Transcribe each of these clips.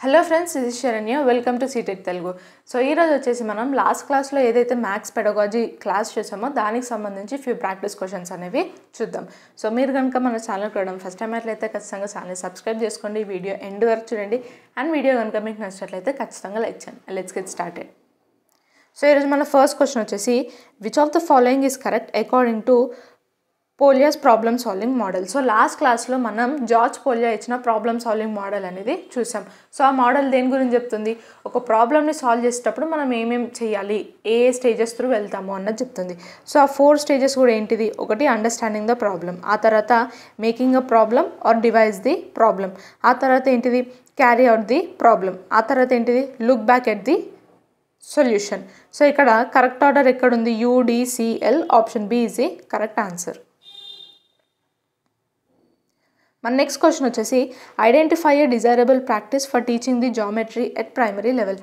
hello friends ఇది Saranya welcome to సీటెక్ Telugu so ఈరోజు వచ్చేసి మనం లాస్ట్ క్లాస్లో ఏదైతే మ్యాథ్స్ పెడగాజీ క్లాస్ చేసామో దానికి సంబంధించి ఫ్యూ ప్రాక్టీస్ క్వశ్చన్స్ అనేవి చూద్దాం సో మీరు కనుక మన ఛానల్ చూడడం ఫస్ట్ టైం అట్లయితే ఖచ్చితంగా ఛానల్ సబ్స్క్రైబ్ చేసుకోండి వీడియో ఎండ్ వరకు చూడండి అండ్ వీడియో కనుక మీకు నచ్చినట్లయితే ఖచ్చితంగా లైక్ చేయండి లెట్స్ గెట్ స్టార్టెడ్ సో ఈరోజు మన ఫస్ట్ క్వశ్చన్ వచ్చేసి which of the following is correct according to Polya's problem solving model so last క్లాస్లో మనం జార్జ్ పోలియా ఇచ్చిన ప్రాబ్లమ్ సాల్వింగ్ మోడల్ అనేది చూసాం సో ఆ మోడల్ దేని గురించి చెప్తుంది ఒక ప్రాబ్లమ్ని సాల్వ్ చేసేటప్పుడు మనం ఏమేం చేయాలి ఏ ఏ స్టేజెస్ త్రూ వెళ్తాము అన్నది చెప్తుంది సో ఆ ఫోర్ స్టేజెస్ కూడా ఏంటిది ఒకటి అండర్స్టాండింగ్ ద ప్రాబ్లమ్ ఆ తర్వాత making a problem or devise the problem ఆ తర్వాత ఏంటిది క్యారీ అవుట్ ది ప్రాబ్లమ్ ఆ తర్వాత ఏంటిది look back at the solution so ఇక్కడ కరెక్ట్ ఆర్డర్ ఎక్కడ ఉంది UDCL option B is the correct answer మన నెక్స్ట్ క్వశ్చన్ వచ్చేసి identify a desirable practice for teaching the geometry at primary level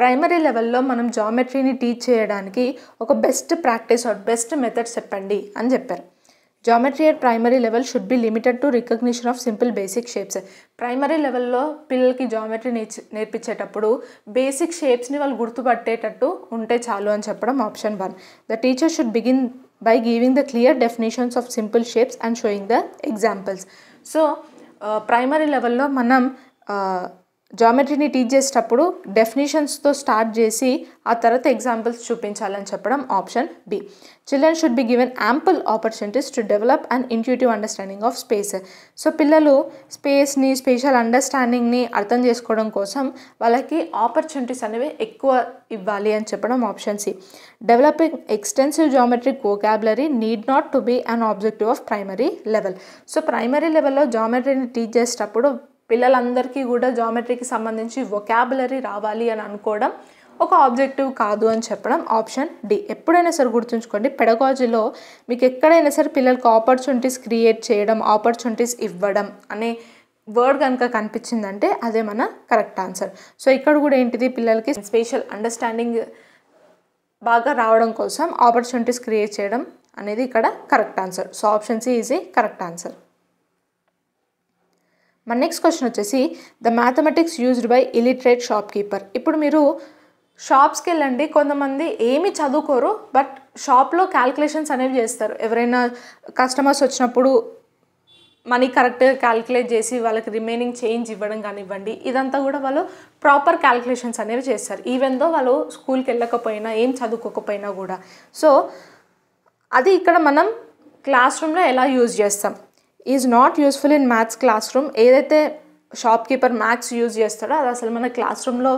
primary లెవెల్లో మనం జామెట్రీని టీచ్ చేయడానికి ఒక best practice or best method చెప్పండి అని చెప్పారు geometry at primary level should be limited to recognition of simple basic shapes primary లెవెల్లో పిల్లలకి జామెట్రీ నేర్చి నేర్పించేటప్పుడు బేసిక్ షేప్స్ని వాళ్ళు గుర్తుపట్టేటట్టు ఉంటే చాలు అని చెప్పడం option one the teacher should begin by giving the clear definitions of simple shapes and showing the examples so primary లెవెల్లో మనం జామెట్రీని టీచ్ చేసేటప్పుడు డెఫినేషన్స్తో స్టార్ట్ చేసి ఆ తర్వాత ఎగ్జాంపుల్స్ చూపించాలని చెప్పడం option B children should be given ample opportunities to develop and intuitive understanding of space so పిల్లలు స్పేస్ని స్పేషల్ అండర్స్టాండింగ్ని అర్థం చేసుకోవడం కోసం వాళ్ళకి ఆపర్చునిటీస్ అనేవి ఎక్కువ ఇవ్వాలి అని చెప్పడం option C developing extensive geometric vocabulary need not to be an objective of primary level so primary లెవెల్లో జామెట్రీని టీచ్ చేసేటప్పుడు పిల్లలందరికీ కూడా జామెట్రీకి సంబంధించి వొకాబులరీ రావాలి అని అనుకోవడం ఒక ఆబ్జెక్టివ్ కాదు అని చెప్పడం ఆప్షన్ డి ఎప్పుడైనా సరే గుర్తుంచుకోండి పెడగాజీలో మీకు ఎక్కడైనా సరే పిల్లలకు ఆపర్చునిటీస్ క్రియేట్ చేయడం ఆపర్చునిటీస్ ఇవ్వడం అనే వర్డ్ కనుక కనిపించిందంటే అదే మన కరెక్ట్ ఆన్సర్ సో ఇక్కడ కూడా ఏంటిది పిల్లలకి స్పెషల్ అండర్స్టాండింగ్ బాగా రావడం కోసం ఆపర్చునిటీస్ క్రియేట్ చేయడం అనేది ఇక్కడ correct answer so option C is correct answer మన నెక్స్ట్ క్వశ్చన్ వచ్చేసి the mathematics used by illiterate shopkeeper ఇప్పుడు మీరు షాప్స్కి వెళ్ళండి కొంతమంది ఏమి చదువుకోరు బట్ షాప్లో క్యాల్కులేషన్స్ అనేవి చేస్తారు ఎవరైనా కస్టమర్స్ వచ్చినప్పుడు మనీ కరెక్ట్గా క్యాలిక్యులేట్ చేసి వాళ్ళకి రిమైనింగ్ చేంజ్ ఇవ్వడం కానివ్వండి ఇదంతా కూడా వాళ్ళు ప్రాపర్ క్యాలిక్యులేషన్స్ అనేవి చేస్తారు ఈవెన్ దో వాళ్ళు స్కూల్కి వెళ్ళకపోయినా ఏం చదువుకోకపోయినా కూడా సో అది ఇక్కడ మనం క్లాస్ రూమ్లో ఎలా యూజ్ చేస్తాం is not useful in maths classroom ఏదైతే షాప్ కీపర్ మ్యాథ్స్ యూజ్ చేస్తాడో అది అసలు మన క్లాస్ రూమ్లో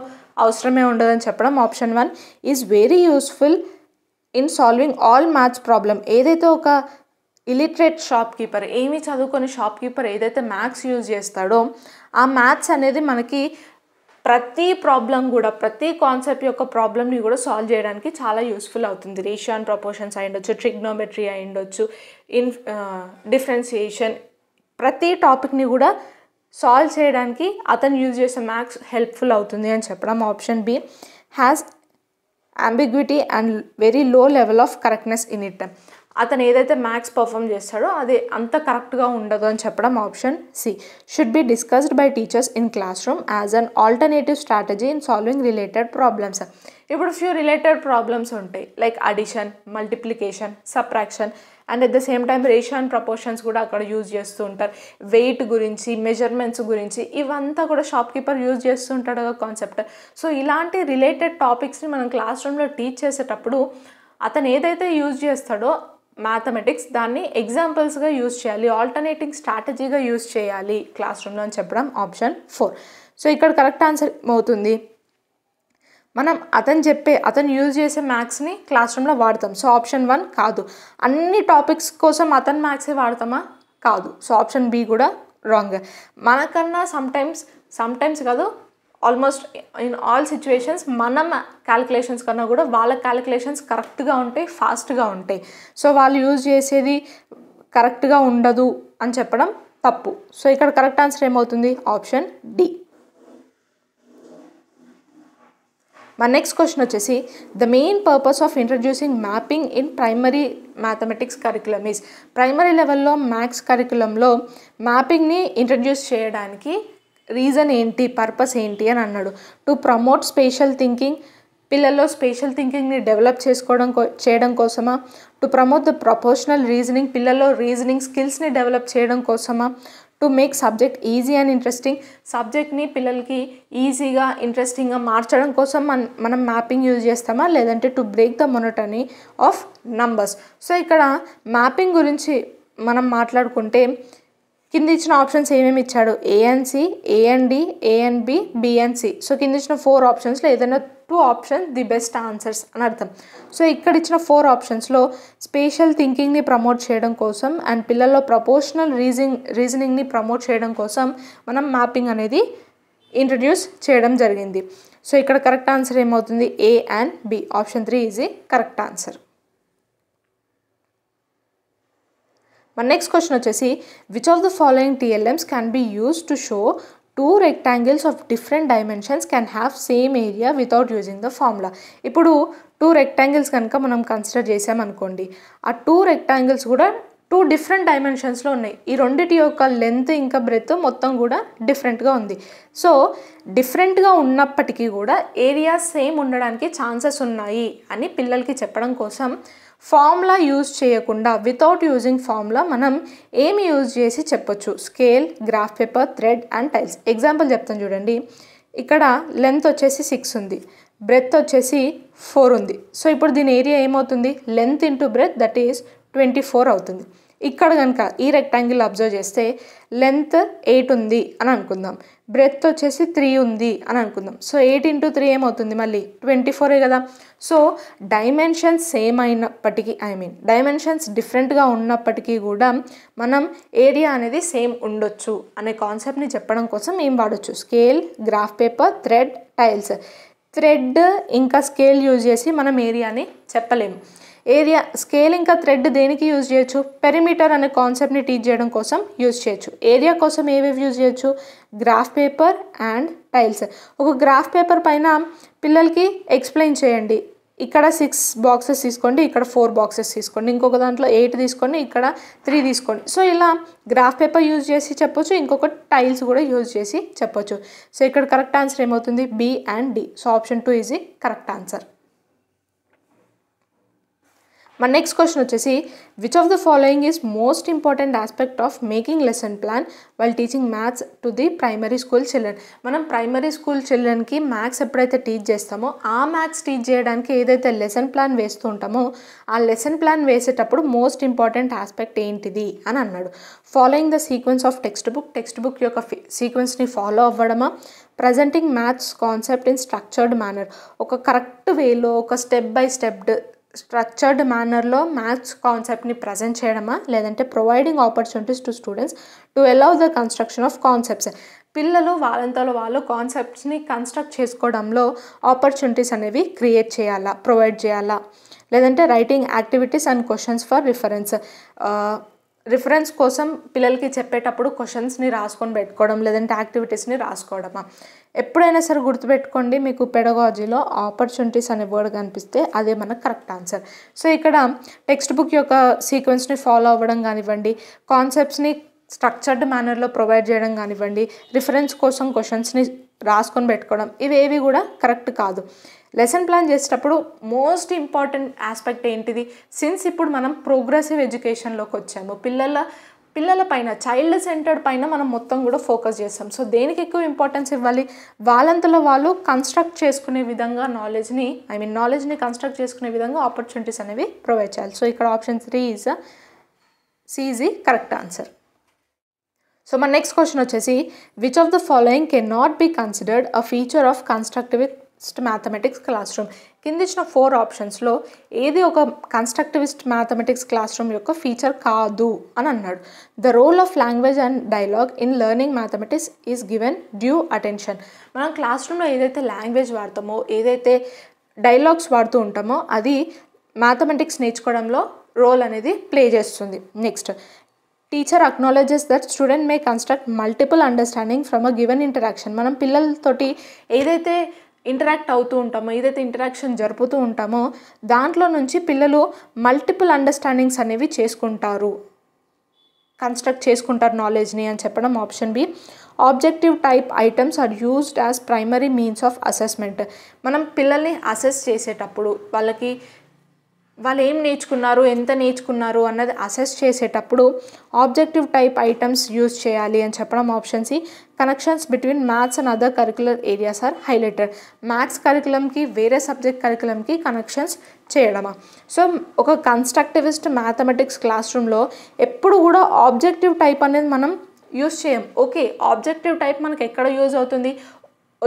అవసరమే ఉండదని చెప్పడం option one is very useful in solving all maths problem ఏదైతే ఒక ఇలిటరేట్ షాప్ కీపర్ ఏమి చదువుకొని షాప్ కీపర్ ఏదైతే మ్యాథ్స్ యూజ్ చేస్తాడో ఆ మ్యాథ్స్ అనేది మనకి ప్రతి ప్రాబ్లం కూడా ప్రతి కాన్సెప్ట్ యొక్క ప్రాబ్లమ్ని కూడా సాల్వ్ చేయడానికి చాలా యూస్ఫుల్ అవుతుంది రేషియో అండ్ ప్రపోర్షన్స్ అయ్యుండొచ్చు ట్రిగ్నోమెట్రీ అయ్యుండొచ్చు ఇన్ డిఫరెన్సియేషన్ ప్రతి టాపిక్ని కూడా సాల్వ్ చేయడానికి అతను యూజ్ చేసే మ్యాథ్స్ హెల్ప్ఫుల్ అవుతుంది అని చెప్పడం option B has ambiguity and very low level of correctness in it అతను ఏదైతే మ్యాథ్స్ పర్ఫామ్ చేస్తాడో అది అంత కరెక్ట్గా ఉండదు అని చెప్పడం option C should be discussed by teachers in classroom as an alternative strategy in solving related problems ఇప్పుడు ఫ్యూ రిలేటెడ్ ప్రాబ్లమ్స్ ఉంటాయి like addition multiplication subtraction and at the same time ratio and proportions కూడా అక్కడ use చేస్తూ ఉంటారు wait గురించి measurements గురించి ఇవంతా కూడా షాప్ కీపర్ యూజ్ చేస్తుంటాడు కాన్సెప్ట్ సో ఇలాంటి రిలేటెడ్ టాపిక్స్ని మనం క్లాస్ రూమ్లో టీచ్ చేసేటప్పుడు అతను ఏదైతే యూజ్ చేస్తాడో మ్యాథమెటిక్స్ దాన్ని ఎగ్జాంపుల్స్గా యూజ్ చేయాలి ఆల్టర్నేటింగ్ స్ట్రాటజీగా యూజ్ చేయాలి క్లాస్ రూమ్లో అని చెప్పడం ఆప్షన్ ఫోర్ సో ఇక్కడ కరెక్ట్ ఆన్సర్ అవుతుంది మనం అతను చెప్పే అతను యూజ్ చేసే మ్యాథ్స్ని క్లాస్ రూమ్లో వాడతాం సో ఆప్షన్ వన్ కాదు అన్ని టాపిక్స్ కోసం అతను మ్యాథ్సే వాడతామా కాదు సో ఆప్షన్ బి కూడా రాంగ్ మనకన్నా సమ్టైమ్స్ సమ్టైమ్స్ కాదు ఆల్మోస్ట్ ఇన్ ఆల్ సిచ్యువేషన్స్ మనం క్యాలిక్యులేషన్స్ కన్నా కూడా వాళ్ళ క్యాలిక్యులేషన్స్ కరెక్ట్గా ఉంటాయి ఫాస్ట్గా ఉంటాయి సో వాళ్ళు యూజ్ చేసేది కరెక్ట్గా ఉండదు అని చెప్పడం తప్పు సో ఇక్కడ కరెక్ట్ ఆన్సర్ ఏమవుతుంది ఆప్షన్ డి మన నెక్స్ట్ క్వశ్చన్ వచ్చేసి the main purpose of introducing mapping in primary mathematics curriculum is primary లెవెల్లో మ్యాథ్స్ కరికులంలో మ్యాపింగ్ని ఇంట్రడ్యూస్ చేయడానికి రీజన్ ఏంటి పర్పస్ ఏంటి అని అన్నాడు టు ప్రమోట్ స్పెషల్ థింకింగ్ పిల్లల్లో స్పెషల్ థింకింగ్ని డెవలప్ చేసుకోవడం చేయడం కోసమా to promote the proportional reasoning పిల్లల్లో రీజనింగ్ స్కిల్స్ని డెవలప్ చేయడం కోసమా to make subject easy and interesting సబ్జెక్ట్ని పిల్లలకి ఈజీగా ఇంట్రెస్టింగ్గా మార్చడం కోసం మన మనం మ్యాపింగ్ యూజ్ చేస్తామా లేదంటే to break the monotony of numbers so ఇక్కడ మ్యాపింగ్ గురించి మనం మాట్లాడుకుంటే కింద ఇచ్చిన ఆప్షన్స్ ఏమేమి ఇచ్చాడు A and C A and D A and B B and C so కింద ఇచ్చిన ఫోర్ ఆప్షన్స్లో ఏదైనా two options the best answers అని అర్థం సో ఇక్కడ ఇచ్చిన ఫోర్ ఆప్షన్స్లో స్పేషల్ థింకింగ్ని ప్రమోట్ చేయడం కోసం అండ్ పిల్లల్లో ప్రపోషనల్ రీజింగ్ రీజనింగ్ని ప్రమోట్ చేయడం కోసం మనం మ్యాపింగ్ అనేది ఇంట్రడ్యూస్ చేయడం జరిగింది సో ఇక్కడ కరెక్ట్ ఆన్సర్ ఏమవుతుంది A and B option three is correct answer మన నెక్స్ట్ క్వశ్చన్ వచ్చేసి which of the following TLMs can be use to show two rectangles of different dimensions can have same area without using the formula ఇప్పుడు two rectangles కనుక మనం consider చేసామనుకోండి ఆ two rectangles కూడా two different డైమెన్షన్స్లో ఉన్నాయి ఈ రెండిటి యొక్క లెంత్ ఇంకా బ్రెత్ మొత్తం కూడా డిఫరెంట్గా ఉంది సో డిఫరెంట్గా ఉన్నప్పటికీ కూడా ఏరియా సేమ్ ఉండడానికి ఛాన్సెస్ ఉన్నాయి అని పిల్లలకి చెప్పడం కోసం ఫార్ములా యూజ్ చేయకుండా వితౌట్ యూజింగ్ ఫార్ములా మనం ఏమి యూజ్ చేసి చెప్పొచ్చు scale graph paper thread and tiles example చెప్తాను చూడండి ఇక్కడ లెంత్ వచ్చేసి సిక్స్ ఉంది బ్రెత్ వచ్చేసి ఫోర్ ఉంది సో ఇప్పుడు దీని ఏరియా ఏమవుతుంది length into breadth that is twenty four అవుతుంది ఇక్కడ కనుక ఈ రెక్టాంగిల్ అబ్జర్వ్ చేస్తే లెంత్ ఎయిట్ ఉంది అని అనుకుందాం బ్రెత్ వచ్చేసి త్రీ ఉంది అని అనుకుందాం సో ఎయిట్ ఇంటూ త్రీ ఏమవుతుంది మళ్ళీ ట్వంటీ ఫోరే కదా సో డైమెన్షన్స్ సేమ్ అయినప్పటికీ ఐ మీన్ డైమెన్షన్స్ డిఫరెంట్గా ఉన్నప్పటికీ కూడా మనం ఏరియా అనేది సేమ్ ఉండొచ్చు అనే కాన్సెప్ట్ని చెప్పడం కోసం ఏం వాడచ్చు scale graph paper thread tiles thread ఇంకా స్కేల్ యూజ్ చేసి మనం ఏరియాని చెప్పలేము ఏరియా స్కేల్ ఇంకా థ్రెడ్ దేనికి యూజ్ చేయొచ్చు పెరిమీటర్ అనే కాన్సెప్ట్ని టీచ్ చేయడం కోసం యూజ్ చేయొచ్చు ఏరియా కోసం ఏవేవి యూజ్ చేయొచ్చు గ్రాఫ్ పేపర్ అండ్ టైల్స్ ఒక గ్రాఫ్ పేపర్ పైన పిల్లలకి ఎక్స్ప్లెయిన్ చేయండి ఇక్కడ సిక్స్ బాక్సెస్ తీసుకోండి ఇక్కడ ఫోర్ బాక్సెస్ తీసుకోండి ఇంకొక దాంట్లో ఎయిట్ తీసుకోండి ఇక్కడ త్రీ తీసుకోండి సో ఇలా గ్రాఫ్ పేపర్ యూజ్ చేసి చెప్పొచ్చు ఇంకొక టైల్స్ కూడా యూజ్ చేసి చెప్పొచ్చు సో ఇక్కడ కరెక్ట్ ఆన్సర్ ఏమవుతుంది B and D so option two is correct answer మన నెక్స్ట్ క్వశ్చన్ వచ్చేసి which of the following is most important aspect of making lesson plan while teaching maths to the primary school children మనం primary school చిల్డ్రన్కి maths ఎప్పుడైతే teach చేస్తామో ఆ maths teach చేయడానికి ఏదైతే lesson plan వేస్తూ ఉంటామో ఆ లెసన్ ప్లాన్ వేసేటప్పుడు మోస్ట్ ఇంపార్టెంట్ ఆస్పెక్ట్ ఏంటిది అని అన్నాడు following the sequence of textbook textbook యొక్క సీక్వెన్స్ని ఫాలో అవ్వడమా presenting maths concept in structured manner ఒక కరెక్ట్ వేలో ఒక స్టెప్ బై స్టెప్ స్ట్రక్చర్డ్ మేనర్లో మ్యాథ్స్ కాన్సెప్ట్ని ప్రజెంట్ చేయడమా లేదంటే providing opportunities to students to allow the construction of concepts పిల్లలు వాళ్ళంతలో వాళ్ళు కాన్సెప్ట్స్ని కన్స్ట్రక్ట్ చేసుకోవడంలో ఆపర్చునిటీస్ అనేవి క్రియేట్ చేయాలా ప్రొవైడ్ చేయాలా లేదంటే writing activities and questions for reference reference కోసం పిల్లలకి చెప్పేటప్పుడు క్వశ్చన్స్ని రాసుకొని పెట్టుకోవడం లేదంటే యాక్టివిటీస్ని రాసుకోవడమా ఎప్పుడైనా సరే గుర్తుపెట్టుకోండి మీకు పెడగాజీలో ఆపర్చునిటీస్ అనే వర్డ్ కనిపిస్తే అదే మనకు కరెక్ట్ ఆన్సర్ సో ఇక్కడ టెక్స్ట్ బుక్ యొక్క సీక్వెన్స్ని ఫాలో అవ్వడం కానివ్వండి కాన్సెప్ట్స్ని స్ట్రక్చర్డ్ మేనర్లో ప్రొవైడ్ చేయడం కానివ్వండి రిఫరెన్స్ కోసం క్వశ్చన్స్ని రాసుకొని పెట్టుకోవడం ఇవేవి కూడా కరెక్ట్ కాదు లెసన్ ప్లాన్ చేసేటప్పుడు మోస్ట్ ఇంపార్టెంట్ ఆస్పెక్ట్ ఏంటిది సిన్స్ ఇప్పుడు మనం ప్రోగ్రెసివ్ ఎడ్యుకేషన్లోకి వచ్చాము పిల్లల పిల్లల పైన చైల్డ్ సెంటర్డ్ పైన మనం మొత్తం కూడా ఫోకస్ చేస్తాం సో దేనికి ఎక్కువ ఇంపార్టెన్స్ ఇవ్వాలి వాళ్ళంతలో వాళ్ళు కన్స్ట్రక్ట్ చేసుకునే విధంగా నాలెడ్జ్ని ఐ మీన్ నాలెడ్జ్ని కన్స్ట్రక్ట్ చేసుకునే విధంగా ఆపర్చునిటీస్ అనేవి ప్రొవైడ్ చేయాలి సో ఇక్కడ option three is C is the correct answer so మన నెక్స్ట్ క్వశ్చన్ వచ్చేసి which of the following can not be considered a feature of constructivist mathematics class classroom కింద ఇచ్చిన ఫోర్ ఆప్షన్స్లో ఏది ఒక కన్స్ట్రక్టివిస్ట్ మ్యాథమెటిక్స్ క్లాస్ రూమ్ యొక్క ఫీచర్ కాదు అని అన్నాడు the role of language and dialogue in learning mathematics is given due attention మనం క్లాస్ రూమ్లో ఏదైతే లాంగ్వేజ్ వాడతామో ఏదైతే డైలాగ్స్ వాడుతూ ఉంటామో అది మ్యాథమెటిక్స్ నేర్చుకోవడంలో రోల్ అనేది ప్లే చేస్తుంది next teacher acknowledges that student may construct multiple understanding from a given interaction మనం పిల్లలతోటి ఏదైతే ఇంటరాక్ట్ అవుతూ ఉంటామో ఏదైతే ఇంటరాక్షన్ జరుపుతూ ఉంటామో దాంట్లో నుంచి పిల్లలు మల్టిపుల్ అండర్స్టాండింగ్స్ అనేవి చేసుకుంటారు కన్స్ట్రక్ట్ చేసుకుంటారు నాలెడ్జ్ని అని చెప్పడం option B objective type items are used as primary means of assessment మనం పిల్లల్ని అసెస్ చేసేటప్పుడు వాళ్ళకి వాళ్ళు ఏం నేర్చుకున్నారు ఎంత నేర్చుకున్నారు అన్నది అసెస్ చేసేటప్పుడు ఆబ్జెక్టివ్ టైప్ ఐటమ్స్ యూజ్ చేయాలి అని చెప్పడం ఆప్షన్స్ ఈ connections between maths and other curricular areas are highlighted maths కరికులంకి వేరే సబ్జెక్ట్ కరికులంకి కనెక్షన్స్ చేయడమా సో ఒక కన్స్ట్రక్టివిస్ట్ మ్యాథమెటిక్స్ క్లాస్ రూమ్లో ఎప్పుడు కూడా ఆబ్జెక్టివ్ టైప్ అనేది మనం యూజ్ చేయం ఓకే ఆబ్జెక్టివ్ టైప్ మనకు ఎక్కడ యూజ్ అవుతుంది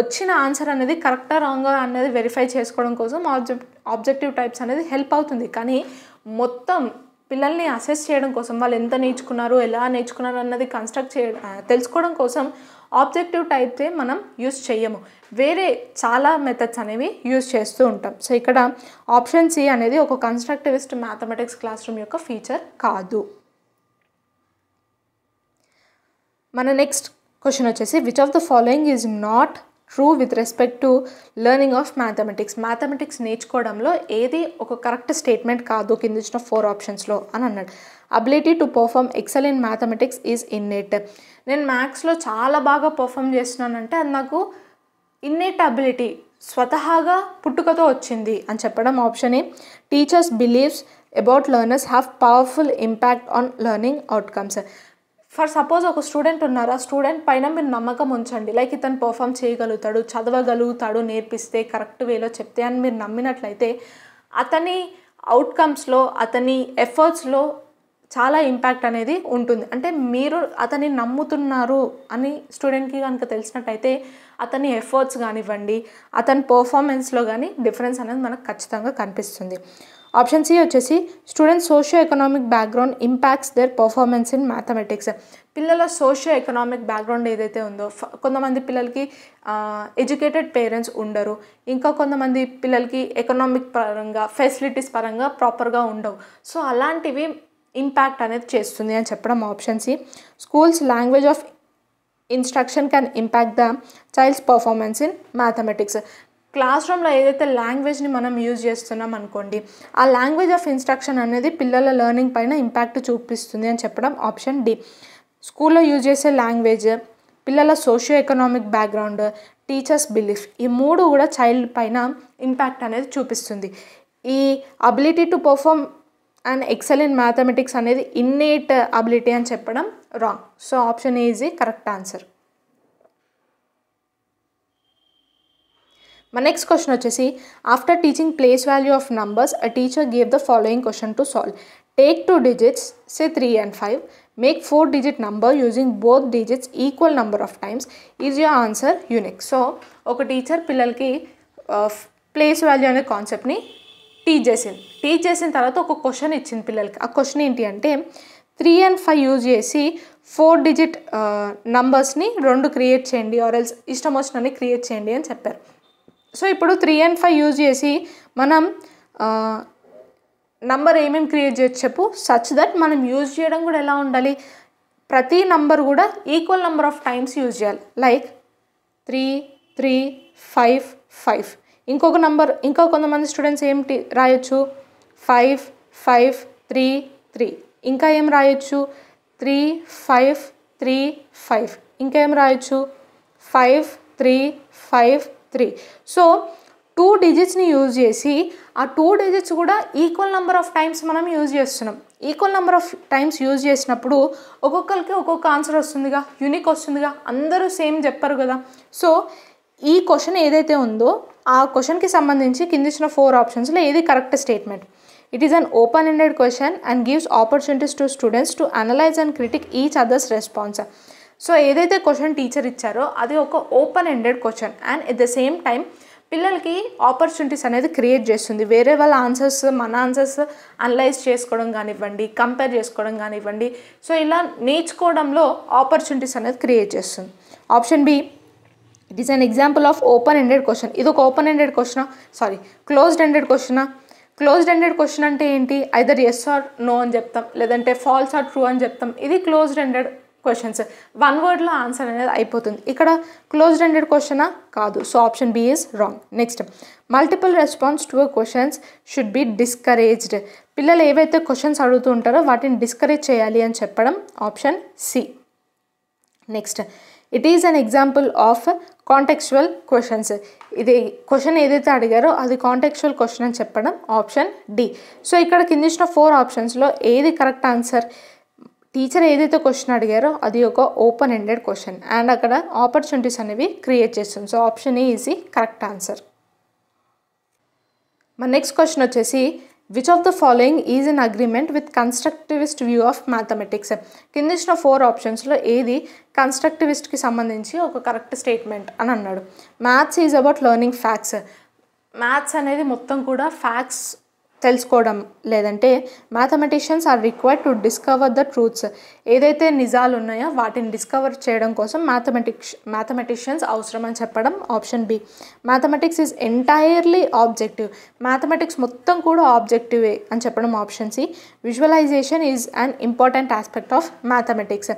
వచ్చిన ఆన్సర్ అనేది కరెక్టా రాంగా అనేది వెరిఫై చేసుకోవడం కోసం ఆబ్జెక్ట్ ఆబ్జెక్టివ్ టైప్స్ అనేది హెల్ప్ అవుతుంది కానీ మొత్తం పిల్లల్ని అసెస్ చేయడం కోసం వాళ్ళు ఎంత నేర్చుకున్నారు ఎలా నేర్చుకున్నారు అన్నది కన్స్ట్రక్ట్ చేయ తెలుసుకోవడం కోసం ఆబ్జెక్టివ్ టైప్తే మనం యూస్ చేయము వేరే చాలా మెథడ్స్ అనేవి యూస్ చేస్తూ ఉంటాం సో ఇక్కడ ఆప్షన్ సి అనేది ఒక కన్స్ట్రక్టివిస్ట్ మ్యాథమెటిక్స్ క్లాస్ రూమ్ యొక్క ఫీచర్ కాదు మన నెక్స్ట్ క్వశ్చన్ వచ్చేసి which of the following is not true with respect to learning of mathematics mathematics నేర్చుకోవడంలో ఏది ఒక కరెక్ట్ స్టేట్మెంట్ కాదు కింద ఇచ్చిన ఫోర్ ఆప్షన్స్లో అని అన్నాడు ability to perform excel in mathematics is innate నేను మ్యాథ్స్లో చాలా బాగా పర్ఫామ్ చేస్తున్నానంటే అది నాకు ఇన్నేట్ అబిలిటీ స్వతహాగా పుట్టుకతో వచ్చింది అని చెప్పడం option A teachers believes about learners have powerful impact on learning outcomes for suppose ఒక స్టూడెంట్ ఉన్నారు ఆ స్టూడెంట్ పైన మీరు నమ్మకం ఉంచండి లైక్ ఇతను పర్ఫామ్ చేయగలుగుతాడు చదవగలుగుతాడు నేర్పిస్తే కరెక్ట్ వేలో చెప్తే అని మీరు నమ్మినట్లయితే అతని అవుట్కమ్స్లో అతని ఎఫర్ట్స్లో చాలా ఇంపాక్ట్ అనేది ఉంటుంది అంటే మీరు అతన్ని నమ్ముతున్నారు అని స్టూడెంట్కి కనుక తెలిసినట్టయితే అతని ఎఫర్ట్స్ కానివ్వండి అతని పర్ఫార్మెన్స్లో కానీ డిఫరెన్స్ అనేది మనకు ఖచ్చితంగా కనిపిస్తుంది ఆప్షన్ సి వచ్చేసి students socio economic background impacts their performance in mathematics పిల్లల సోషియో ఎకనామిక్ బ్యాక్గ్రౌండ్ ఏదైతే ఉందో కొంతమంది పిల్లలకి ఎడ్యుకేటెడ్ పేరెంట్స్ ఉండరు ఇంకా కొంతమంది పిల్లలకి ఎకనామిక్ పరంగా ఫెసిలిటీస్ పరంగా ప్రాపర్గా ఉండవు సో అలాంటివి ఇంపాక్ట్ అనేది చేస్తుంది అని చెప్పడం option C schools language of instruction can impact the child's performance in mathematics class రూమ్లో ఏదైతే లాంగ్వేజ్ని మనం యూజ్ చేస్తున్నాం అనుకోండి ఆ లాంగ్వేజ్ ఆఫ్ ఇన్స్ట్రక్షన్ అనేది పిల్లల లెర్నింగ్ పైన ఇంపాక్ట్ చూపిస్తుంది అని చెప్పడం ఆప్షన్ డి స్కూల్లో యూజ్ చేసే లాంగ్వేజ్ పిల్లల socio economic background teachers belief ఈ మూడు కూడా చైల్డ్ పైన ఇంపాక్ట్ అనేది చూపిస్తుంది ఈ ability to perform and excel in mathematics అనేది ఇన్నేట్ అబిలిటీ అని చెప్పడం wrong so option is the correct answer మన నెక్స్ట్ క్వశ్చన్ వచ్చేసి after teaching place value of numbers a teacher gave the following question to solve take two digits say three and five make four digit number using both digits equal number of times is your answer unique so ఒక teacher పిల్లలకి place value అనే కాన్సెప్ట్ని teach చేసింది teach చేసిన తర్వాత ఒక question ఇచ్చింది పిల్లలకి ఆ క్వశ్చన్ ఏంటి అంటే త్రీ అండ్ ఫైవ్ యూజ్ చేసి ఫోర్ డిజిట్ నంబర్స్ని రెండు క్రియేట్ చేయండి ఆర్ ఎల్స్ ఇష్టం వచ్చినవి క్రియేట్ చేయండి అని చెప్పారు సో ఇప్పుడు త్రీ అండ్ ఫైవ్ యూజ్ చేసి మనం నంబర్ ఏమేమి క్రియేట్ చేయొచ్చు చెప్పు సచ్ దట్ మనం యూజ్ చేయడం కూడా ఎలా ఉండాలి ప్రతి నంబర్ కూడా equal number of times use చేయాలి like three three five five ఇంకొక నంబర్ ఇంకా కొంతమంది స్టూడెంట్స్ ఏమిటి రాయొచ్చు ఫైవ్ ఫైవ్ త్రీ త్రీ ఇంకా ఏం రాయొచ్చు త్రీ ఫైవ్ త్రీ ఫైవ్ ఇంకా ఏం రాయొచ్చు five three five three so two డిజిట్స్ని యూజ్ చేసి ఆ టూ డిజిట్స్ కూడా equal number of times use యూజ్ చేస్తున్నాం equal number of times use చేసినప్పుడు ఒక్కొక్కరికి ఒక్కొక్క ఆన్సర్ వస్తుందిగా యూనిక్ వస్తుందిగా అందరూ సేమ్ చెప్పరు కదా సో ఈ క్వశ్చన్ ఏదైతే ఉందో ఆ క్వశ్చన్కి సంబంధించి కింది ఇచ్చిన ఫోర్ ఆప్షన్స్లో ఏది correct statement it is an open ended question and gives opportunities to students to analyse and critic each others response so ఏదైతే క్వశ్చన్ టీచర్ ఇచ్చారో అది ఒక open ended question and at the same time పిల్లలకి opportunities అనేది create చేస్తుంది వేరే వాళ్ళ answers మన ఆన్సర్స్ అనలైజ్ చేసుకోవడం కానివ్వండి కంపేర్ చేసుకోవడం కానివ్వండి సో ఇలా నేర్చుకోవడంలో ఆపర్చునిటీస్ అనేది క్రియేట్ చేస్తుంది option B it is an example of open ended question ఇది ఒక ఓపెన్ ఎండెడ్ క్వశ్చనా సారీ క్లోజ్డ్ ఎండెడ్ క్వశ్చనా క్లోజ్డ్ ఎండెడ్ క్వశ్చన్ అంటే ఏంటి ఐదర్ ఎస్ ఆర్ నో అని చెప్తాం లేదంటే ఫాల్స్ ఆర్ ట్రూ అని చెప్తాం ఇది క్లోజ్డ్ ఎండెడ్ క్వశ్చన్స్ వన్ వర్డ్లో ఆన్సర్ అనేది అయిపోతుంది ఇక్కడ క్లోజ్డ్ ఎండెడ్ క్వశ్చనా కాదు so option B is wrong next multiple response to questions should be discouraged పిల్లలు ఏవైతే క్వశ్చన్స్ అడుగుతూ ఉంటారో వాటిని డిస్కరేజ్ చేయాలి అని చెప్పడం option C next it is an example of contextual questions ఇది క్వశ్చన్ ఏదైతే అడిగారో అది కాంటెక్చువల్ క్వశ్చన్ అని చెప్పడం ఆప్షన్ డి సో ఇక్కడ కిందించిన ఫోర్ ఆప్షన్స్లో ఏది కరెక్ట్ ఆన్సర్ టీచర్ ఏదైతే క్వశ్చన్ అడిగారో అది ఒక ఓపెన్ ఎండెడ్ క్వశ్చన్ అండ్ అక్కడ ఆపర్చునిటీస్ అనేవి క్రియేట్ చేస్తుంది so option A is the correct answer మన నెక్స్ట్ క్వశ్చన్ వచ్చేసి which of the following is in agreement with constructivist view of mathematics కింద ఇచ్చిన ఫోర్ ఆప్షన్స్లో ఏది కన్స్ట్రక్టివిస్ట్కి సంబంధించి ఒక కరెక్ట్ స్టేట్మెంట్ అని అన్నాడు maths is about learning facts maths అనేది మొత్తం కూడా ఫ్యాక్ట్స్ తెలుసుకోవడం లేదంటే mathematicians are required to discover the truths ఏదైతే నిజాలు ఉన్నాయో వాటిని డిస్కవర్ చేయడం కోసం మ్యాథమెటిక్స్ మ్యాథమెటిషియన్స్ అవసరం అని చెప్పడం option B mathematics is entirely objective mathematics మొత్తం కూడా ఆబ్జెక్టివే అని చెప్పడం option C visualisation is an important aspect of mathematics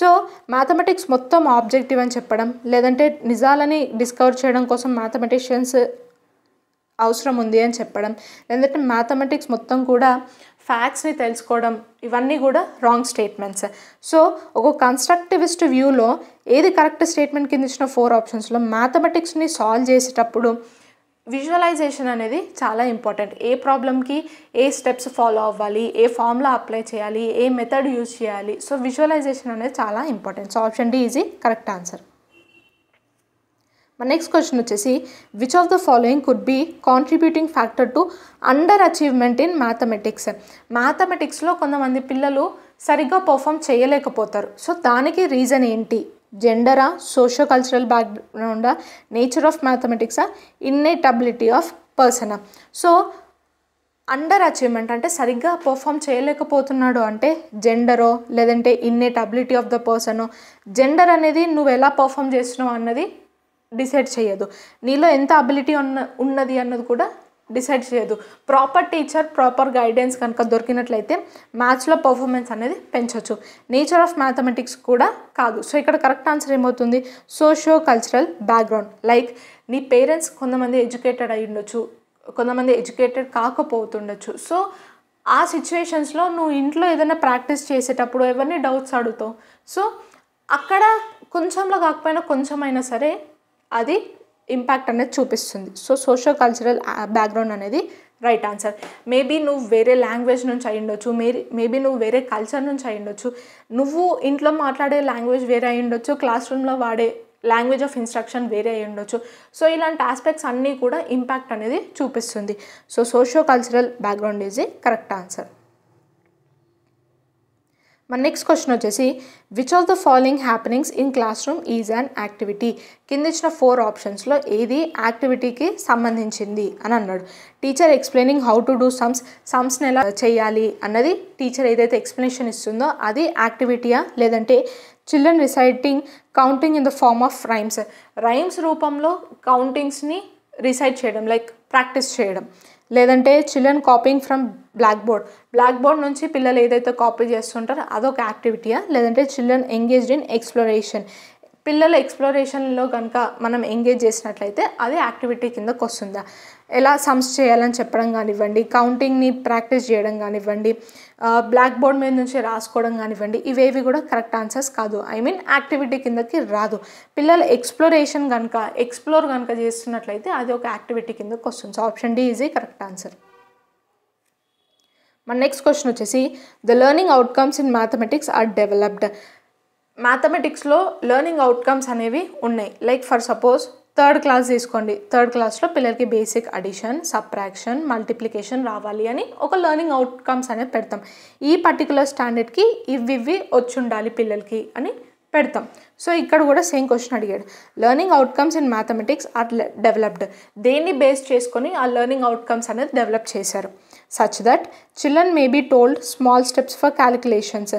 so mathematics మొత్తం ఆబ్జెక్టివ్ అని చెప్పడం లేదంటే నిజాలని డిస్కవర్ చేయడం కోసం మ్యాథమెటిషియన్స్ అవసరం ఉంది అని చెప్పడం లేదంటే మ్యాథమెటిక్స్ మొత్తం కూడా ఫ్యాక్ట్స్ని తెలుసుకోవడం ఇవన్నీ కూడా రాంగ్ స్టేట్మెంట్స్ సో ఒక కన్స్ట్రక్టివిస్ట్ వ్యూలో ఏది కరెక్ట్ స్టేట్మెంట్ కింద ఇచ్చిన ఫోర్ ఆప్షన్స్లో మ్యాథమెటిక్స్ని సాల్వ్ చేసేటప్పుడు విజువలైజేషన్ అనేది చాలా ఇంపార్టెంట్ ఏ ప్రాబ్లమ్కి ఏ స్టెప్స్ ఫాలో అవ్వాలి ఏ ఫామ్లో అప్లై చేయాలి ఏ మెథడ్ యూజ్ చేయాలి సో విజువలైజేషన్ అనేది చాలా important so option D is the correct answer మన నెక్స్ట్ క్వశ్చన్ వచ్చేసి which of the following could be contributing factor to underachievement in mathematics మ్యాథమెటిక్స్లో కొంతమంది పిల్లలు సరిగ్గా పర్ఫామ్ చేయలేకపోతారు సో దానికి రీజన్ ఏంటి జెండరా సోషో కల్చరల్ బ్యాక్గ్రౌండా నేచర్ ఆఫ్ మ్యాథమెటిక్సా ఇన్నేటబిలిటీ ఆఫ్ పర్సనా సో అండర్ అచీవ్మెంట్ అంటే సరిగ్గా పర్ఫామ్ చేయలేకపోతున్నాడు అంటే జెండరో లేదంటే ఇన్నేటబిలిటీ ఆఫ్ ద పర్సనో జెండర్ అనేది నువ్వు ఎలా పర్ఫామ్ చేస్తున్నావు అన్నది డిసైడ్ చేయదు నీలో ఎంత అబిలిటీ ఉన్న ఉన్నది అన్నది కూడా డిసైడ్ చేయదు ప్రాపర్ టీచర్ ప్రాపర్ గైడెన్స్ కనుక దొరికినట్లయితే మ్యాథ్స్లో పర్ఫార్మెన్స్ అనేది పెంచవచ్చు నేచర్ ఆఫ్ మ్యాథమెటిక్స్ కూడా కాదు సో ఇక్కడ కరెక్ట్ ఆన్సర్ ఏమవుతుంది సోషో కల్చరల్ బ్యాక్గ్రౌండ్ లైక్ నీ పేరెంట్స్ కొంతమంది ఎడ్యుకేటెడ్ అయి ఉండొచ్చు కొంతమంది ఎడ్యుకేటెడ్ కాకపోతుండొచ్చు సో ఆ సిచ్యువేషన్స్లో నువ్వు ఇంట్లో ఏదైనా ప్రాక్టీస్ చేసేటప్పుడు ఎవరిని డౌట్స్ అడుగుతావు సో అక్కడ కొంచెంలో కాకపోయినా కొంచెమైనా సరే అది ఇంపాక్ట్ అనేది చూపిస్తుంది సో సోషో కల్చరల్ బ్యాక్గ్రౌండ్ అనేది రైట్ ఆన్సర్ మేబీ నువ్వు వేరే లాంగ్వేజ్ నుంచి అయి ఉండొచ్చు మేరీ మేబీ నువ్వు వేరే కల్చర్ నుంచి అయి ఉండొచ్చు నువ్వు ఇంట్లో మాట్లాడే లాంగ్వేజ్ వేరే అయి ఉండొచ్చు క్లాస్ రూమ్లో వాడే లాంగ్వేజ్ ఆఫ్ ఇన్స్ట్రక్షన్ వేరే అయి ఉండొచ్చు సో ఇలాంటి ఆస్పెక్ట్స్ అన్నీ కూడా ఇంపాక్ట్ అనేది చూపిస్తుంది so socio cultural background is a correct answer మన నెక్స్ట్ క్వశ్చన్ వచ్చేసి which of the following happenings in classroom is and activity కింద ఇచ్చిన ఫోర్ ఆప్షన్స్లో ఏది యాక్టివిటీకి సంబంధించింది అని అన్నాడు teacher explaining how to do sums సమ్స్ని ఎలా చేయాలి అన్నది టీచర్ ఏదైతే ఎక్స్ప్లెనేషన్ ఇస్తుందో అది యాక్టివిటీయా లేదంటే children reciting counting in the form of rhymes rhymes రూపంలో కౌంటింగ్స్ని రిసైట్ చేయడం లైక్ ప్రాక్టీస్ చేయడం లేదంటే children copying from blackboard blackboard నుంచి పిల్లలు ఏదైతే కాపీ చేస్తుంటారో అదొక యాక్టివిటీయా లేదంటే చిల్డ్రన్ ఎంగేజ్డ్ ఇన్ ఎక్స్ప్లోరేషన్ పిల్లల ఎక్స్ప్లోరేషన్లో కనుక మనం ఎంగేజ్ చేసినట్లయితే అది యాక్టివిటీ కిందకు వస్తుందా ఎలా సమ్స్ చేయాలని చెప్పడం కానివ్వండి కౌంటింగ్ని ప్రాక్టీస్ చేయడం కానివ్వండి బ్లాక్ బోర్డ్ మీద నుంచి రాసుకోవడం కానివ్వండి ఇవేవి కూడా కరెక్ట్ ఆన్సర్స్ కాదు ఐ మీన్ యాక్టివిటీ కిందకి రాదు పిల్లల ఎక్స్ప్లోరేషన్ కనుక ఎక్స్ప్లోర్ కనుక చేస్తున్నట్లయితే అది ఒక యాక్టివిటీ కిందకి వస్తుంది so option D is the correct answer మన నెక్స్ట్ క్వశ్చన్ వచ్చేసి the learning outcomes in mathematics are developed మ్యాథమెటిక్స్లో లెర్నింగ్ అవుట్కమ్స్ అనేవి ఉన్నాయి like for suppose third class తీసుకోండి థర్డ్ క్లాస్లో పిల్లలకి బేసిక్ అడిషన్ సప్రాక్షన్ మల్టిప్లికేషన్ రావాలి అని ఒక లెర్నింగ్ అవుట్కమ్స్ అనేది పెడతాం ఈ పర్టికులర్ స్టాండర్డ్కి ఇవి ఇవి వచ్చి ఉండాలి పిల్లలకి అని పెడతాం సో ఇక్కడ కూడా సేమ్ క్వశ్చన్ అడిగాడు learning outcomes in mathematics are developed దేన్ని బేస్ చేసుకొని ఆ లెర్నింగ్ అవుట్కమ్స్ అనేది డెవలప్ చేశారు such that children may be told small steps for calculations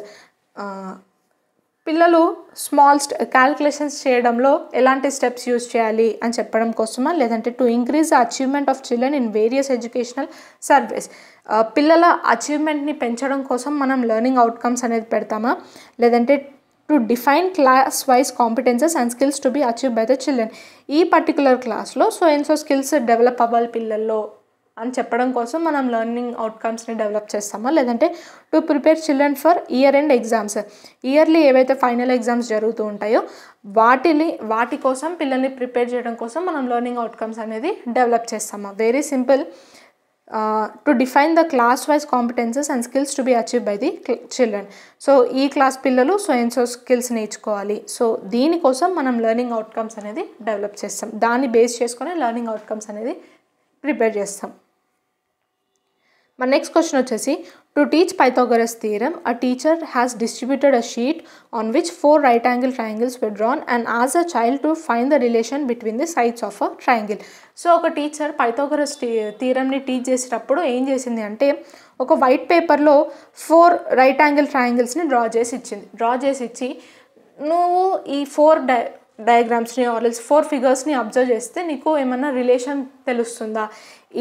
పిల్లలు స్మాల్ క్యాలిక్యులేషన్స్ చేయడంలో ఎలాంటి స్టెప్స్ యూజ్ చేయాలి అని చెప్పడం కోసమా లేదంటే to increase the achievement of children in various educational service పిల్లల అచీవ్మెంట్ని పెంచడం కోసం మనం లెర్నింగ్ అవుట్కమ్స్ అనేది పెడతామా లేదంటే to define class wise competencies and skills to be achieve by the children ఈ పర్టికులర్ క్లాస్లో సో ఎన్సో స్కిల్స్ డెవలప్ అవ్వాలి పిల్లల్లో అని చెప్పడం కోసం మనం లెర్నింగ్ అవుట్కమ్స్ని డెవలప్ చేస్తామా లేదంటే to prepare children for year end exams yearly ఏవైతే ఫైనల్ ఎగ్జామ్స్ జరుగుతూ ఉంటాయో వాటిని వాటి కోసం పిల్లల్ని ప్రిపేర్ చేయడం కోసం మనం లెర్నింగ్ అవుట్కమ్స్ అనేది డెవలప్ చేస్తామా very simple to define the class wise competencies and skills to be achieve by the children so ఈ క్లాస్ పిల్లలు సో అండ్ సో స్కిల్స్ నేర్చుకోవాలి సో దీనికోసం మనం లెర్నింగ్ అవుట్కమ్స్ అనేది డెవలప్ చేస్తాం దాన్ని బేస్ చేసుకునే లెర్నింగ్ అవుట్కమ్స్ అనేది ప్రిపేర్ చేస్తాం మన నెక్స్ట్ క్వశ్చన్ వచ్చేసి to teach Pythagoras theorem a teacher has distributed a sheet on which four right angle triangles were drawn and as a child to find the relation between the sides of a triangle so ఒక teacher Pythagoras థీరమ్ని teach చేసేటప్పుడు ఏం చేసింది అంటే ఒక white పేపర్లో four right angle ట్రయాంగిల్స్ని draw చేసి ఇచ్చింది డ్రా చేసి ఇచ్చి నువ్వు ఈ ఫోర్ డై డయాగ్రామ్స్ని ఆర్ఎల్స్ ఫోర్ ఫిగర్స్ని అబ్జర్వ్ చేస్తే నీకు ఏమన్నా రిలేషన్ తెలుస్తుందా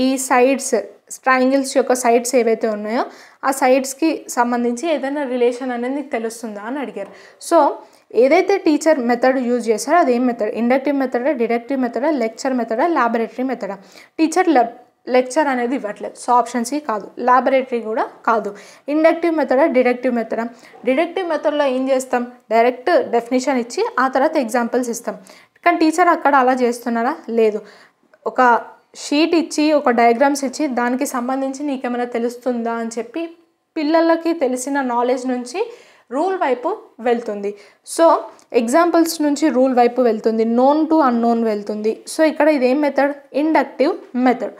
ఈ సైడ్స్ ట్రయాంగిల్స్ యొక్క సైడ్స్ ఏవైతే ఉన్నాయో ఆ సైడ్స్కి సంబంధించి ఏదైనా రిలేషన్ అనేది నీకు తెలుస్తుందా అని అడిగారు సో ఏదైతే టీచర్ మెథడ్ యూజ్ చేశారో అదేం మెథడ్ ఇండక్టివ్ మెథడా డిడక్టివ్ మెథడా లెక్చర్ మెథడా ల్యాబొరేటరీ మెథడా టీచర్ లెక్చర్ అనేది ఇవ్వట్లేదు సో ఆప్షన్ సి కాదు లాబొరేటరీ కూడా కాదు ఇండక్టివ్ మెథడా డిడక్టివ్ మెథడా డిడక్టివ్ మెథడ్లో ఏం చేస్తాం డైరెక్ట్ డెఫినేషన్ ఇచ్చి ఆ తర్వాత ఎగ్జాంపుల్స్ ఇస్తాం కానీ టీచర్ అక్కడ అలా చేస్తున్నారా లేదు ఒక షీట్ ఇచ్చి ఒక డయాగ్రామ్స్ ఇచ్చి దానికి సంబంధించి నీకేమైనా తెలుస్తుందా అని చెప్పి పిల్లలకి తెలిసిన నాలెడ్జ్ నుంచి రూల్ వైపు వెళ్తుంది సో ఎగ్జాంపుల్స్ నుంచి రూల్ వైపు వెళ్తుంది నోన్ టు అన్నోన్ వెళ్తుంది సో ఇక్కడ ఇదేం method inductive method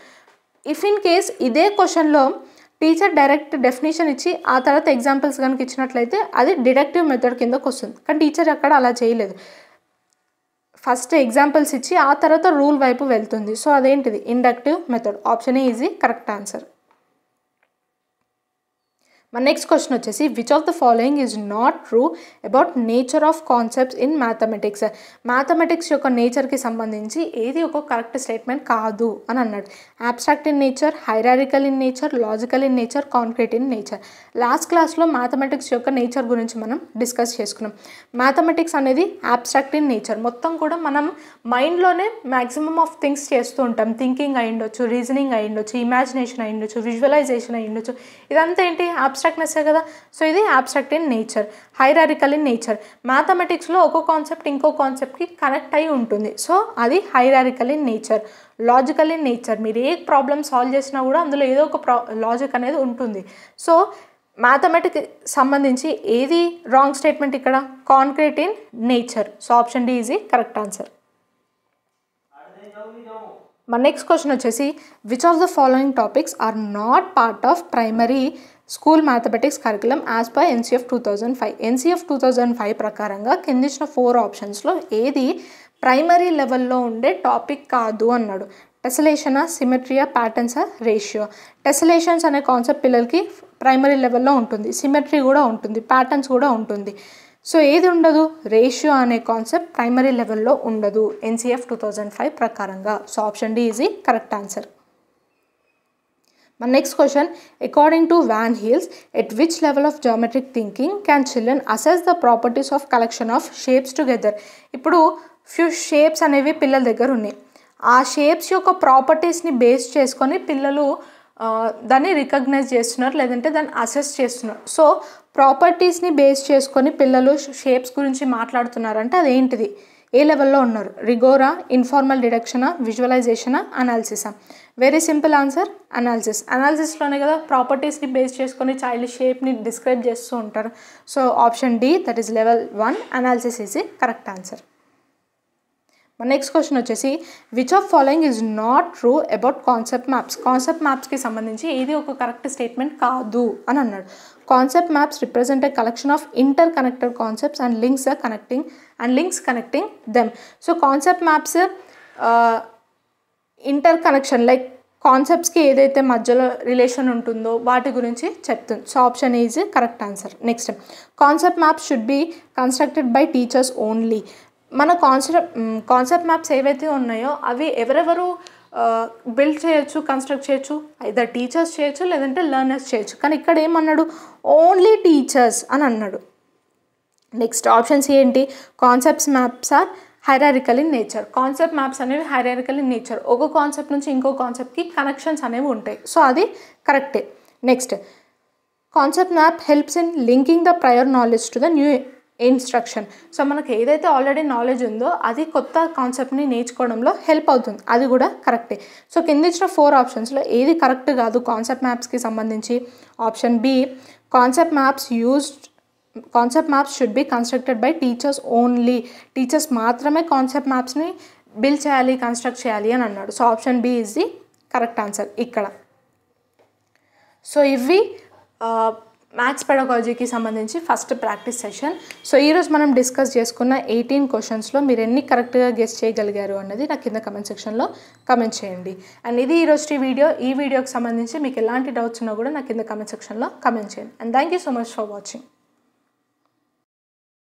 if in case ఇదే క్వశ్చన్లో టీచర్ డైరెక్ట్ డెఫినేషన్ ఇచ్చి ఆ తర్వాత ఎగ్జాంపుల్స్ కనుక ఇచ్చినట్లయితే అది డిడక్టివ్ మెథడ్ కిందకు వస్తుంది కానీ టీచర్ అక్కడ అలా చేయలేదు ఫస్ట్ ఎగ్జాంపుల్స్ ఇచ్చి ఆ తర్వాత రూల్ వైపు వెళ్తుంది సో అదేంటిది inductive method option is the correct answer మన నెక్స్ట్ క్వశ్చన్ వచ్చేసి which of the following is not true about nature of concepts in mathematics mathematics యొక్క నేచర్కి సంబంధించి ఏది ఒక కరెక్ట్ స్టేట్మెంట్ కాదు అని అన్నాడు abstract in nature hierarchical in nature logical in nature concrete in nature last క్లాస్లో మ్యాథమెటిక్స్ యొక్క నేచర్ గురించి మనం డిస్కస్ చేసుకున్నాం మ్యాథమెటిక్స్ అనేది ఆబ్స్ట్రాక్ట్ ఇన్ నేచర్ మొత్తం కూడా మనం మైండ్లోనే మ్యాక్సిమం ఆఫ్ థింగ్స్ చేస్తూ ఉంటాం థింకింగ్ అయ్యిండొచ్చు రీజనింగ్ అయ్యిండొచ్చు ఇమాజినేషన్ అయ్యిండొచ్చు విజువలైజేషన్ అయ్యిండొచ్చు ఇదంతా ఏంటి ఆబ్స్ అబ్స్ట్రాక్ట్నెస్సే కదా సో ఇది abstract in nature hierarchical in nature మ్యాథమెటిక్స్లో ఒక్కో కాన్సెప్ట్ ఇంకో కాన్సెప్ట్కి కనెక్ట్ అయి ఉంటుంది సో అది hierarchical in nature logical in nature మీరు ఏ ప్రాబ్లమ్ సాల్వ్ చేసినా కూడా అందులో ఏదో ఒక ప్రా లాజిక్ అనేది ఉంటుంది సో మ్యాథమెటిక్ సంబంధించి ఏది రాంగ్ స్టేట్మెంట్ ఇక్కడ concrete in nature so option D is the correct answer మన నెక్స్ట్ క్వశ్చన్ వచ్చేసి which of the following topics are not part of primary school mathematics curriculum as per NCF two thousand five NCF two thousand five ప్రకారంగా కిందిచ్చిన four ఆప్షన్స్లో ఏది primary లెవెల్లో ఉండే topic కాదు అన్నాడు టెసలేషనా సిమెట్రియా ప్యాటర్న్సా రేషియో టెసలేషన్స్ అనే కాన్సెప్ట్ పిల్లలకి ప్రైమరీ లెవెల్లో ఉంటుంది సిమెట్రీ కూడా ఉంటుంది ప్యాటర్న్స్ కూడా ఉంటుంది సో ఏది ఉండదు రేషియో అనే కాన్సెప్ట్ ప్రైమరీ లెవెల్లో ఉండదు ఎన్సీఎఫ్ టూ థౌజండ్ ఫైవ్ ప్రకారంగా so option D is the correct answer మన next question according to van Hiele's at which level of geometric thinking can children assess the properties of collection of shapes together ఇప్పుడు few shapes అనేవి పిల్లల దగ్గర ఉన్నాయి ఆ shapes యొక్క ప్రాపర్టీస్ని base చేసుకొని పిల్లలు దాన్ని రికగ్నైజ్ చేస్తున్నారు లేదంటే దాన్ని అసెస్ చేస్తున్నారు సో ప్రాపర్టీస్ని బేస్ చేసుకొని పిల్లలు షేప్స్ గురించి మాట్లాడుతున్నారంటే అదేంటిది ఏ లెవెల్లో ఉన్నారు రిగోరా ఇన్ఫార్మల్ డిడక్షనా విజువలైజేషనా అనాలిసిసా వెరీ సింపుల్ ఆన్సర్ అనాలిసిస్ అనాలిసిస్లోనే కదా ప్రాపర్టీస్ని బేస్ చేసుకొని చైల్డ్ షేప్ని డిస్క్రైబ్ చేస్తూ ఉంటారు so option D that is level one analysis is correct answer మన నెక్స్ట్ క్వశ్చన్ వచ్చేసి which of following is not true about concept maps concept మ్యాప్స్కి సంబంధించి ఏది ఒక కరెక్ట్ స్టేట్మెంట్ కాదు అని అన్నాడు concept maps represent a collection of interconnected concepts and links are connecting and links connecting them so concept maps interconnection like కాన్సెప్ట్స్కి ఏదైతే మధ్యలో రిలేషన్ ఉంటుందో వాటి గురించి చెప్తుంది so option is correct answer next concept maps should be constructed by teachers only మన concept concept maps ఏవైతే ఉన్నాయో అవి ఎవరెవరు బిల్డ్ చేయొచ్చు కన్స్ట్రక్ట్ చేయొచ్చు ఐదర్ టీచర్స్ చేయొచ్చు లేదంటే లర్నర్స్ చేయొచ్చు కానీ ఇక్కడ ఏమన్నాడు ఓన్లీ టీచర్స్ అని అన్నాడు నెక్స్ట్ ఆప్షన్స్ ఏంటి concepts maps are hierarchical in nature concept maps అనేవి హైరారికల్ ఇన్ నేచర్ ఒక కాన్సెప్ట్ నుంచి ఇంకో కాన్సెప్ట్కి కనెక్షన్స్ అనేవి ఉంటాయి సో అది కరెక్టే next concept map helps in linking the prior knowledge to the new instruction so మనకు ఏదైతే ఆల్రెడీ నాలెడ్జ్ ఉందో అది కొత్త కాన్సెప్ట్ని నేర్చుకోవడంలో హెల్ప్ అవుతుంది అది కూడా కరెక్టే సో కింద ఇచ్చిన ఫోర్ ఆప్షన్స్లో ఏది కరెక్ట్ కాదు కాన్సెప్ట్ మ్యాప్స్కి సంబంధించి option B concept maps used concept maps should be constructed by teachers only teachers మాత్రమే కాన్సెప్ట్ మ్యాప్స్ని బిల్డ్ చేయాలి కన్స్ట్రక్ట్ చేయాలి అని అన్నాడు so option B is the correct answer ఇక్కడ సో ఇవి మ్యాథ్స్ పెడగాలజీకి సంబంధించి ఫస్ట్ ప్రాక్టీస్ సెషన్ సో ఈరోజు మనం డిస్కస్ చేసుకున్న ఎయిటీన్ క్వశ్చన్స్లో మీరు ఎన్ని కరెక్ట్గా గెస్ట్ చేయగలిగారు అన్నది నా కింద కమెంట్ సెక్షన్లో కమెంట్ చేయండి అండ్ ఇది ఈరోజు వీడియో ఈ వీడియోకి సంబంధించి మీకు ఎలాంటి డౌట్స్ ఉన్నా కూడా నా కింద కమెంట్ సెక్షన్లో కమెంట్ చేయండి and thank you so much for watching